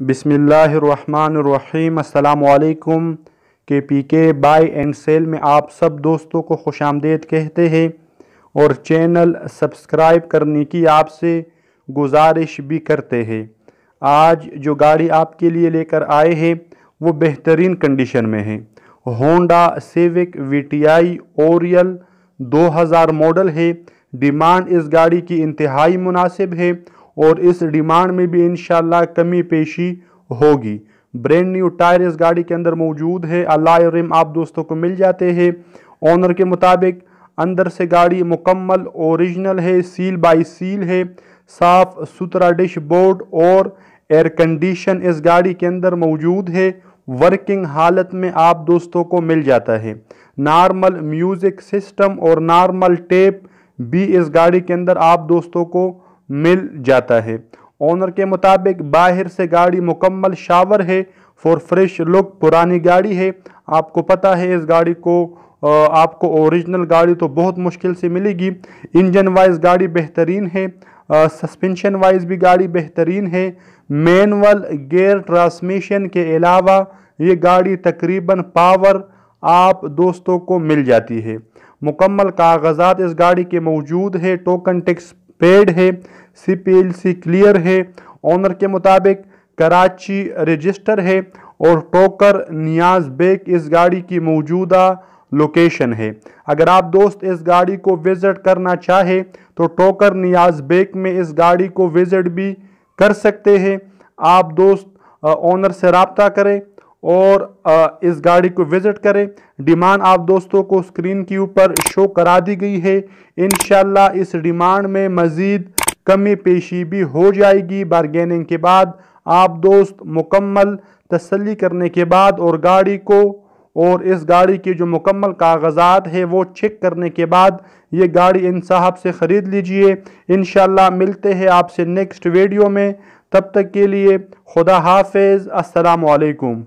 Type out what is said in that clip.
बिसमीम् अल्लाम के पी के बाई एंड सेल में आप सब दोस्तों को खुश आमदेद कहते हैं और चैनल सब्सक्राइब करने की आपसे गुजारिश भी करते हैं आज जो गाड़ी आपके लिए लेकर आए हैं वो बेहतरीन कंडीशन में है होंडा सिविक आई ओरियल हज़ार मॉडल है डिमांड इस गाड़ी की इंतहाई मुनासिब है और इस डिमांड में भी इन कमी पेशी होगी ब्रेंड न्यू टायर इस गाड़ी के अंदर मौजूद है अलाय रिम आप दोस्तों को मिल जाते हैं ऑनर के मुताबिक अंदर से गाड़ी मुकम्मल ओरिजिनल है सील बाई सील है साफ सुथरा डिश बोर्ड और एयर कंडीशन इस गाड़ी के अंदर मौजूद है वर्किंग हालत में आप दोस्तों को मिल जाता है नॉर्मल म्यूज़िक सिस्टम और नॉर्मल टेप भी इस गाड़ी के अंदर आप दोस्तों को मिल जाता है ओनर के मुताबिक बाहर से गाड़ी मुकम्मल शावर है फॉर फ्रेश लुक पुरानी गाड़ी है आपको पता है इस गाड़ी को आपको ओरिजिनल गाड़ी तो बहुत मुश्किल से मिलेगी इंजन वाइज गाड़ी बेहतरीन है सस्पेंशन वाइज भी गाड़ी बेहतरीन है मैनुअल गेयर ट्रांसमिशन के अलावा ये गाड़ी तकरीबन पावर आप दोस्तों को मिल जाती है मुकम्मल कागजात इस गाड़ी के मौजूद है टोकन टैक्स पेड है सीपीएलसी क्लियर है ऑनर के मुताबिक कराची रजिस्टर है और टोकर नियाज बेग इस गाड़ी की मौजूदा लोकेशन है अगर आप दोस्त इस गाड़ी को विज़िट करना चाहे तो टोकर नियाज बेग में इस गाड़ी को विज़िट भी कर सकते हैं आप दोस्त ऑनर से रबता करें और इस गाड़ी को विजिट करें डिमांड आप दोस्तों को स्क्रीन के ऊपर शो करा दी गई है इन इस डिमांड में मज़ीद कमी पेशी भी हो जाएगी बारगेनिंग के बाद आप दोस्त मुकम्मल तसली करने के बाद और गाड़ी को और इस गाड़ी के जो मुकम्मल कागजात है वो चेक करने के बाद ये गाड़ी इन साहब से ख़रीद लीजिए इन मिलते हैं आपसे नेक्स्ट वीडियो में तब तक के लिए खुदा हाफिज़ असलकुम